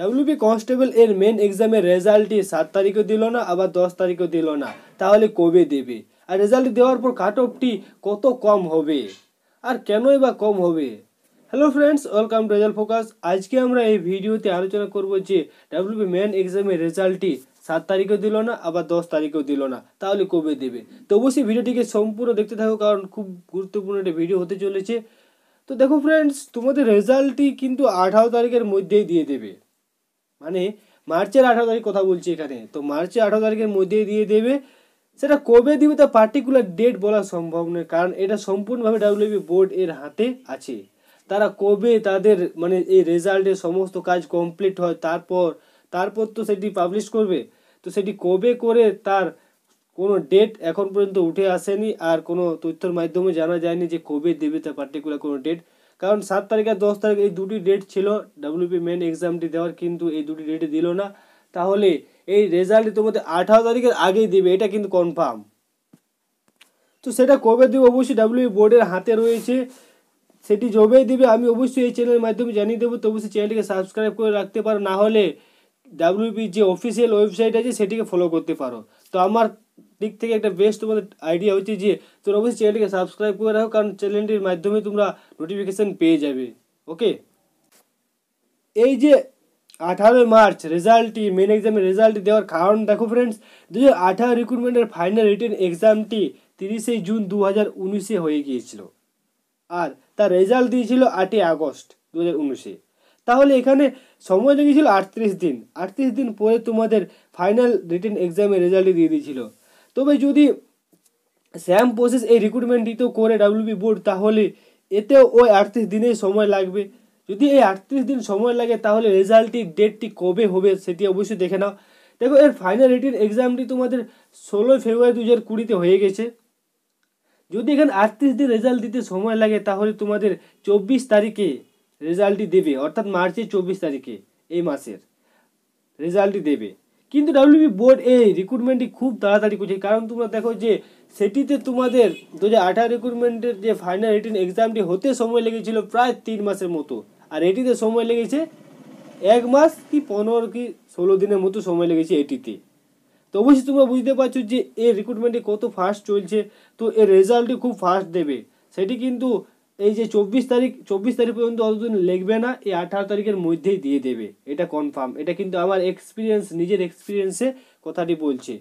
WP constable এর main এক্সামের রেজাল্টটি সাত তারিখও দিল না আবার দশ তারিখও দিল না তাহলে কবে দেবে আর রেজাল্ট দেওয়ার পর কাট অফটি কত কম হবে আর কেনই বা কম হবে hello friends welcome to result focus আজকে আমরা এই ভিডিওতে আলোচনা করব যে ডাব্লিউপি মেন এক্সামের রেজাল্টটি সাত তারিখও দিল না আবার দশ তারিখেও দিল না তাহলে কবে দেবে তো অবশ্যই ভিডিওটিকে সম্পূর্ণ দেখতে থাকো কারণ খুব গুরুত্বপূর্ণ একটা ভিডিও হতে চলেছে তো দেখো ফ্রেন্ডস তোমাদের রেজাল্টটি কিন্তু আঠারো তারিখের মধ্যেই দিয়ে দেবে মানে মার্চের আঠারো তারিখ কথা বলছি এখানে তো মার্চের আঠারো তারিখের মধ্যে দিয়ে দেবে সেটা কবে দিবে তা পার্টিকুলার ডেট বলা সম্ভব নয় কারণ এটা সম্পূর্ণভাবে ডাব্লিউবি বোর্ড এর হাতে আছে তারা কবে তাদের মানে এই রেজাল্টের সমস্ত কাজ কমপ্লিট হয় তারপর তারপর তো সেটি পাবলিশ করবে তো সেটি কবে করে তার কোনো ডেট এখন পর্যন্ত উঠে আসেনি আর কোনো তথ্যের মাধ্যমে জানা যায়নি যে কবে দেবে তার পার্টিকুলার কোনো ডেট কারণ সাত তারিখ আর দশ তারিখ এই দুটি ডেট ছিল ডাব্লিউপি মেন এক্সামটি দেওয়ার কিন্তু এই দুটি ডেটে দিল না তাহলে এই রেজাল্ট তোমাদের আঠারো তারিখের আগেই দেবে এটা কিন্তু কনফার্ম তো সেটা কবে দেবে অবশ্যই ডাব্লিউপি বোর্ডের হাতে রয়েছে সেটি জবেই দেবে আমি অবশ্যই এই চ্যানেলের মাধ্যমে জানিয়ে দেবো তবু সে চ্যানেলটিকে সাবস্ক্রাইব করে রাখতে পারো না হলে ডাব্লিউপি যে অফিসিয়াল ওয়েবসাইট আছে সেটিকে ফলো করতে পারো তো আমার দিক থেকে একটা বেস্ট তোমাদের আইডিয়া হচ্ছে যে তোমরা অবশ্যই চ্যানেলটিকে সাবস্ক্রাইব করে রাখো কারণ চ্যানেলটির মাধ্যমে তোমরা নোটিফিকেশান পেয়ে যাবে ওকে এই যে আঠারোই মার্চ রেজাল্টটি মেন এক্সামের রেজাল্ট দেওয়ার কারণ দেখো ফ্রেন্ডস দু হাজার আঠারো রিক্রুটমেন্টের ফাইনাল রিটার্ন এক্সামটি তিরিশে জুন দু হাজার উনিশে হয়ে গিয়েছিল আর তার রেজাল্ট দিয়েছিল আটই আগস্ট দু হাজার উনিশে তাহলে এখানে সময় লেগেছিল আটত্রিশ দিন আটত্রিশ দিন পরে তোমাদের ফাইনাল রিটার্ন এক্সামের রেজাল্ট দিয়ে দিয়েছিল তবে যদি স্যাম প্রসেস এই রিক্রুটমেন্টটি তো করে ডাব্লিউবি বোর্ড তাহলে এতেও ওই আটত্রিশ দিনেই সময় লাগবে যদি এই আটত্রিশ দিন সময় লাগে তাহলে রেজাল্টটির ডেটটি কবে হবে সেটি অবশ্যই দেখে নাও দেখো এর ফাইনাল রিটির এক্সামটি তোমাদের ষোলোই ফেব্রুয়ারি দু হাজার কুড়িতে হয়ে গেছে যদি এখানে আটত্রিশ দিন রেজাল্ট দিতে সময় লাগে তাহলে তোমাদের চব্বিশ তারিখে রেজাল্টটি দেবে অর্থাৎ মার্চের চব্বিশ তারিখে এই মাসের রেজাল্টটি দেবে কিন্তু ডাব্লিউবি বোর্ড এই রিক্রুটমেন্টটি খুব তাড়াতাড়ি করছে কারণ তোমরা দেখো যে সেটিতে তোমাদের দু হাজার আঠারো রিক্রুটমেন্টের যে ফাইনাল রিটার্ন এক্সামটি হতে সময় লেগেছিল প্রায় তিন মাসের মতো আর এটিতে সময় লেগেছে এক মাস কি পনেরো কি ষোলো দিনের মতো সময় লেগেছে এটিতে তো অবশ্যই তোমরা বুঝতে পারছো যে এর রিক্রুটমেন্টটি কত ফাস্ট চলছে তো এর রেজাল্টটি খুব ফাস্ট দেবে সেটি কিন্তু এই যে চব্বিশ তারিখ চব্বিশ তারিখ পর্যন্ত অতদিন লিখবে না এই আঠারো তারিখের মধ্যেই দিয়ে দেবে এটা কনফার্ম এটা কিন্তু আমার এক্সপিরিয়েন্স নিজের এক্সপিরিয়েন্সে কথাটি বলছে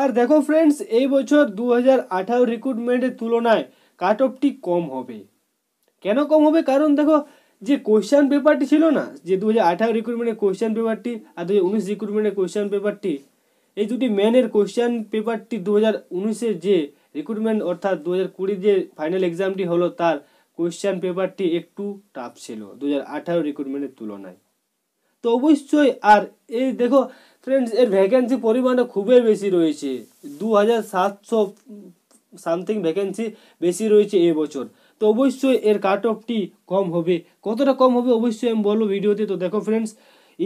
আর দেখো ফ্রেন্ডস এই বছর দু হাজার আঠারো রিক্রুটমেন্টের তুলনায় কাট অফটি কম হবে কেন কম হবে কারণ দেখো যে কোয়েশ্চান পেপারটি ছিল না যে দু হাজার আঠারো রিক্রুটমেন্টের কোয়েশ্চান পেপারটি আর দু হাজার উনিশ রিক্রুটমেন্টের কোয়েশ্চান পেপারটি এই দুটি ম্যানের কোয়েশ্চান পেপারটি দু হাজার উনিশের যে রিক্রুটমেন্ট অর্থাৎ দু হাজার কুড়ির যে ফাইনাল এক্সামটি হলো তার কোয়েশ্চেন পেপারটি একটু টাফ ছিল দু হাজার আঠারো রিক্রুটমেন্টের তুলনায় তো অবশ্যই আর এই দেখো ফ্রেন্ডস এর ভ্যাকেন্সি পরিমাণটা খুবই বেশি রয়েছে দু হাজার সাতশো সামথিং ভ্যাকেন্সি বেশি রয়েছে এবছর তো অবশ্যই এর কাট অফটি কম হবে কতটা কম হবে অবশ্যই আমি বলবো ভিডিওতে তো দেখো ফ্রেন্ডস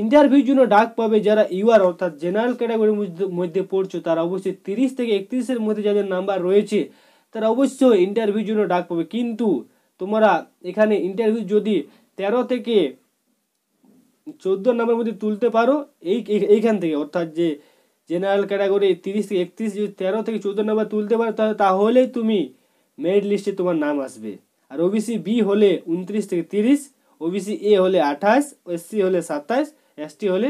ইন্টারভিউর জন্য ডাক পাবে যারা ইউআর অর্থাৎ জেনারেল ক্যাটাগরির মধ্যে পড়ছো তারা অবশ্যই তিরিশ থেকে একত্রিশের মধ্যে যাদের নাম্বার রয়েছে তারা অবশ্যই ইন্টারভিউর জন্য ডাক পাবে কিন্তু তোমরা এখানে ইন্টারভিউ যদি তেরো থেকে চোদ্দ নাম্বার মধ্যে তুলতে পারো এই এইখান থেকে অর্থাৎ যে জেনারেল ক্যাটাগরি তিরিশ থেকে একত্রিশ যদি তেরো থেকে চোদ্দ নাম্বার তুলতে পারো তাহলেই তুমি মেরিট লিস্টে তোমার নাম আসবে আর ওবিসি বি হলে উনত্রিশ থেকে তিরিশ ওবিসি এ হলে আঠাশ এসসি হলে সাতাশ এসটি হলে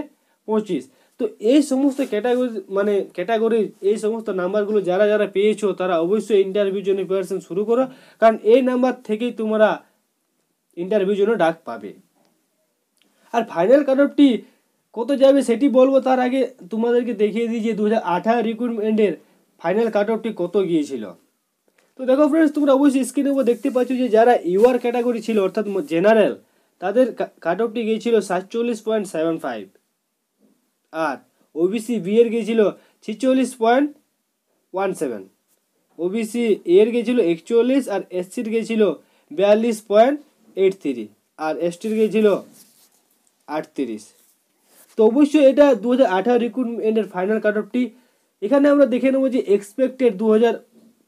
পঁচিশ তো এই সমস্ত ক্যাটাগরি মানে ক্যাটাগরি এই সমস্ত নাম্বারগুলো যারা যারা পেয়েছো তারা অবশ্যই ইন্টারভিউ জন্য প্রিপারেশন শুরু করো কারণ এই নাম্বার থেকেই তোমরা ইন্টারভিউর জন্য ডাক পাবে আর ফাইনাল কাট অফটি কত যাবে সেটি বলবো তার আগে তোমাদেরকে দেখিয়ে দিই যে দু হাজার আঠারো রিক্রুটমেন্টের ফাইনাল কাট অফটি কত গিয়েছিল তো দেখো ফ্রেন্ডস তোমরা অবশ্যই স্ক্রিনের দেখতে পাচ্ছ যে যারা ইউআর ক্যাটাগরি ছিল অর্থাৎ জেনারেল তাদের কাট অফটি গিয়েছিল সাতচল্লিশ পয়েন্ট সেভেন ফাইভ আর ওবিসি বি এর গিয়েছিল ছিচল্লিশ পয়েন্ট ওয়ান সেভেন ওবিসি এর গিয়েছিল একচল্লিশ আর এসসির গিয়েছিল বিয়াল্লিশ পয়েন্ট এইট থ্রি আর এসটির গিয়েছিল আটত্রিশ তো অবশ্যই এটা দু হাজার আঠারো রিক্রুটমেন্টের ফাইনাল কাট অফটি এখানে আমরা দেখে নেব যে এক্সপেক্টেড দু হাজার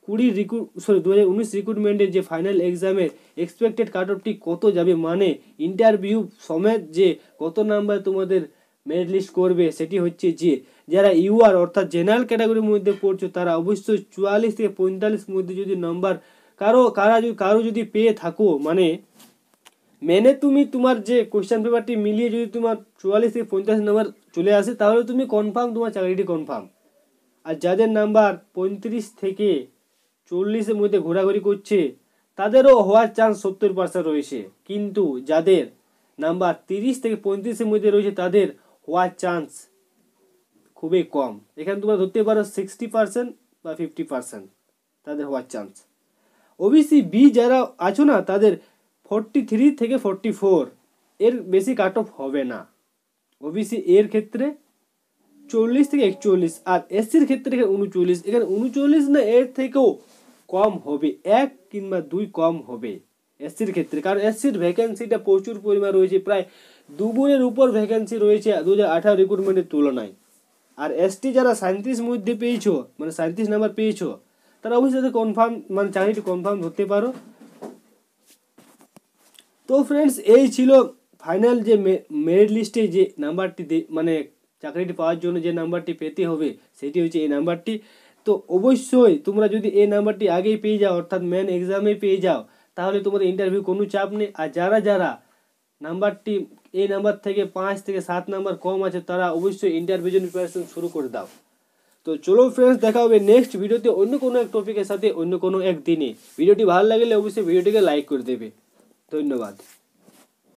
কুড়ি রিক্রু সরি দু হাজার উনিশ রিক্রুটমেন্টের যে ফাইনাল এক্সামের এক্সপেক্টেড কাট অফটি কত যাবে মানে ইন্টারভিউ সমেত যে কত নাম্বার তোমাদের মেরিট লিস্ট করবে সেটি হচ্ছে যে যারা ইউআর অর্থাৎ জেনারেল ক্যাটাগরির মধ্যে পড়ছো তারা অবশ্যই চুয়াল্লিশ থেকে পঁয়তাল্লিশ মধ্যে যদি নাম্বার কারো কারা যদি কারো যদি পেয়ে থাকো মানে মেনে তুমি তোমার যে কোয়েশ্চেন পেপারটি মিলিয়ে যদি তোমার চুয়াল্লিশ থেকে পঞ্চাশ নাম্বার চলে আসে তাহলে তুমি কনফার্ম তোমার চাকরিটি কনফার্ম আর যাদের নাম্বার পঁয়ত্রিশ থেকে চল্লিশের মধ্যে ঘোরাঘুরি করছে তাদেরও হওয়ার চান্স সত্তর পার্সেন্ট রয়েছে কিন্তু যাদের নাম্বার তিরিশ থেকে পঁয়ত্রিশের মধ্যে রয়েছে তাদের হওয়ার চান্স খুবই কম এখানে তোমরা ধরতে পারো সিক্সটি পার্সেন্ট বা ফিফটি পার্সেন্ট তাদের হওয়ার চান্স ওবিসি বি যারা আছো না তাদের ফোরটি থ্রি থেকে ফোরটি ফোর এর বেশি কাট অফ হবে না ওবিসি এর ক্ষেত্রে চল্লিশ থেকে একচল্লিশ আর এসির ক্ষেত্রে এখানে উনচল্লিশ এখানে উনচল্লিশ না এর থেকেও কম হবে এক কিংবা দুই কম হবে এসির ক্ষেত্রে কারণ এসসির ভ্যাকেন্সিটা প্রচুর পরিমাণ রয়েছে প্রায় দুগুণের উপর ভ্যাকেন্সি রয়েছে দু হাজার আঠারো রিক্রুটমেন্টের তুলনায় আর এসটি যারা সাঁত্রিশ মধ্যে পেয়েছো মানে সাঁত্রিশ নাম্বার পেয়েছো তারা অবশ্যই কনফার্ম মানে চাকরিটি কনফার্ম হতে পারো তো ফ্রেন্ডস এই ছিল ফাইনাল যে মেরিট লিস্টে যে নাম্বারটি মানে যাকরেট 5 জুন যে নাম্বার টি পেতে হবে সেটি হচ্ছে এই নাম্বার টি তো অবশ্যই তোমরা যদি এই নাম্বার টি আগেই পেই যাও অর্থাৎ মেন एग्जामেই পেই যাও তাহলে তোমাদের ইন্টারভিউ কোনু চাপ নেই আর যারা যারা নাম্বার টি এই নাম্বার থেকে 5 থেকে 7 নাম্বার কম আছে তারা অবশ্যই ইন্টারভিউ प्रिपरेशन শুরু করে দাও তো চলো फ्रेंड्स দেখা হবে नेक्स्ट ভিডিওতে অন্য কোন এক টপিকের সাথে অন্য কোন এক দিনে ভিডিওটি ভাল লাগলে অবশ্যই ভিডিওটিকে লাইক করে দেবে ধন্যবাদ